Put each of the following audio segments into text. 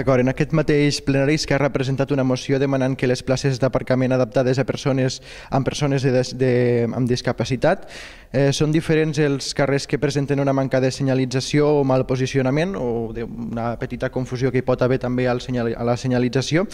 D'acord, en aquest mateix plenari Esquerra ha presentat una moció demanant que les places d'aparcament adaptades a persones amb persones de, de, amb discapacitat eh, són diferents els carrers que presenten una manca de senyalització o mal posicionament o una petita confusió que hi pot haver també al senyal, a la senyalització.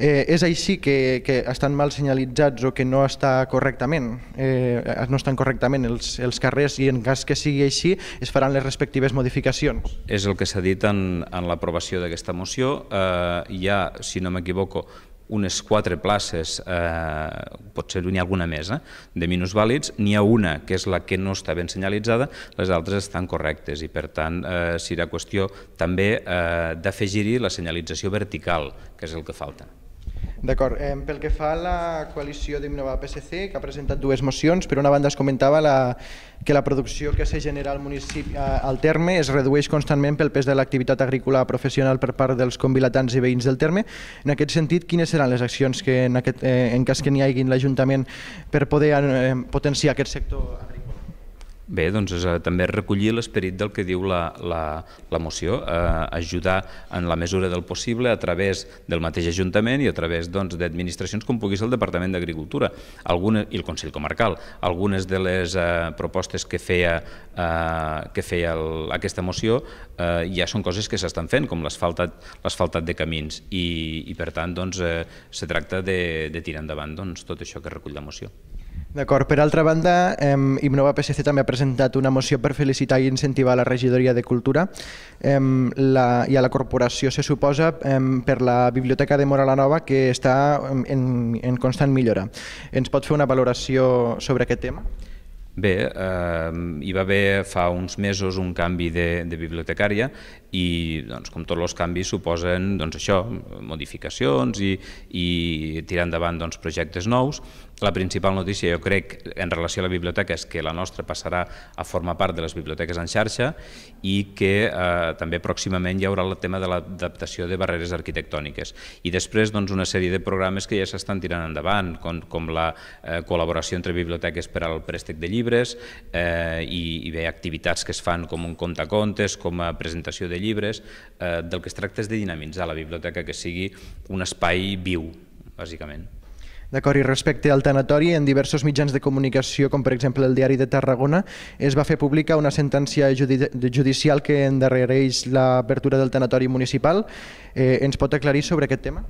Eh, és així que, que estan mal senyalitzats o que no està correctament, eh, no estan correctament els, els carrers i en cas que sigui així es faran les respectives modificacions. És el que s'ha dit en, en l'aprovació d'aquesta moció eh, hi ha, si no m'equivoco, unes quatre places, eh, potser n'hi ha alguna més, eh, de vàlids, n'hi ha una que és la que no està ben senyalitzada, les altres estan correctes i per tant eh, serà qüestió també eh, d'afegir-hi la senyalització vertical, que és el que falta. D'acord. Eh, pel que fa a la coalició d'Innova PSC, que ha presentat dues mocions, per una banda es comentava la, que la producció que se genera al municipi al terme es redueix constantment pel pes de l'activitat agrícola professional per part dels convilatants i veïns del terme. En aquest sentit, quines seran les accions que en, aquest, eh, en cas que n'hi hagin l'Ajuntament per poder eh, potenciar aquest sector Bé, doncs és, eh, també recollir l'esperit del que diu la, la, la moció, eh, ajudar en la mesura del possible a través del mateix Ajuntament i a través doncs, d'administracions doncs, com pugui ser el Departament d'Agricultura i el Consell Comarcal. Algunes de les eh, propostes que feia, eh, que feia el, aquesta moció eh, ja són coses que s'estan fent, com l'asfaltat de camins, i, i per tant doncs, eh, se tracta de, de tirar endavant doncs, tot això que recull la moció. D'acord. Per altra banda, eh, Imnova PSC també ha presentat una moció per felicitar i incentivar la regidoria de Cultura eh, la, i a la corporació se suposa eh, per la Biblioteca de la Nova que està en, en constant millora. Ens pot fer una valoració sobre aquest tema? Bé, eh, hi va haver fa uns mesos un canvi de, de bibliotecària i, doncs, com tots els canvis, suposen doncs, això, modificacions i, i tirar endavant doncs, projectes nous la principal notícia, jo crec, en relació a la biblioteca és que la nostra passarà a formar part de les biblioteques en xarxa i que eh, també pròximament hi haurà el tema de l'adaptació de barreres arquitectòniques. I després doncs, una sèrie de programes que ja s'estan tirant endavant, com, com la eh, col·laboració entre biblioteques per al préstec de llibres eh, i, i bé, activitats que es fan com un compte a comptes, com a presentació de llibres. Eh, del que es tracta és de dinamitzar la biblioteca, que sigui un espai viu, bàsicament. D'acord, i respecte al tanatori, en diversos mitjans de comunicació, com per exemple el Diari de Tarragona, es va fer pública una sentència judicial que endarrereix l'apertura del tanatori municipal. Eh, ens pot aclarir sobre aquest tema?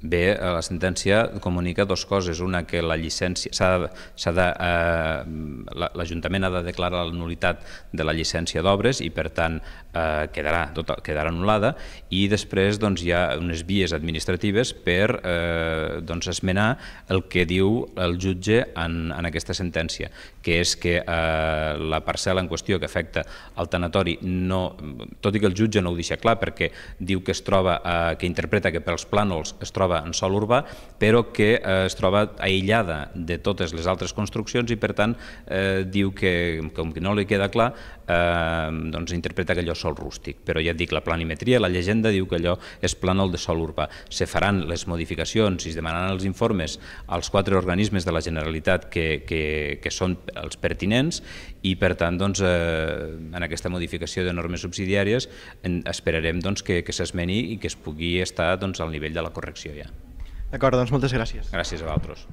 Bé, eh, la sentència comunica dues coses. Una, que la llicència s'ha de... Eh, L'Ajuntament ha de declarar la nulitat de la llicència d'obres i, per tant, eh, quedarà, tota, quedarà anul·lada. I després doncs, hi ha unes vies administratives per eh, doncs, esmenar el que diu el jutge en, en aquesta sentència, que és que eh, la parcel·la en qüestió que afecta el tanatori, no, tot i que el jutge no ho deixa clar perquè diu que es troba, eh, que interpreta que pels plànols es troba troba en sòl urbà, però que eh, es troba aïllada de totes les altres construccions i, per tant, eh, diu que, com que no li queda clar, eh, doncs interpreta que allò és sòl rústic. Però ja et dic, la planimetria, la llegenda diu que allò és plànol de sòl urbà. Se faran les modificacions i es demanaran els informes als quatre organismes de la Generalitat que, que, que són els pertinents i, per tant, doncs, eh, en aquesta modificació de normes subsidiàries en, esperarem doncs, que, que s'esmeni i que es pugui estar doncs, al nivell de la correcció. D'acord, doncs moltes gràcies. Gràcies a vosaltres.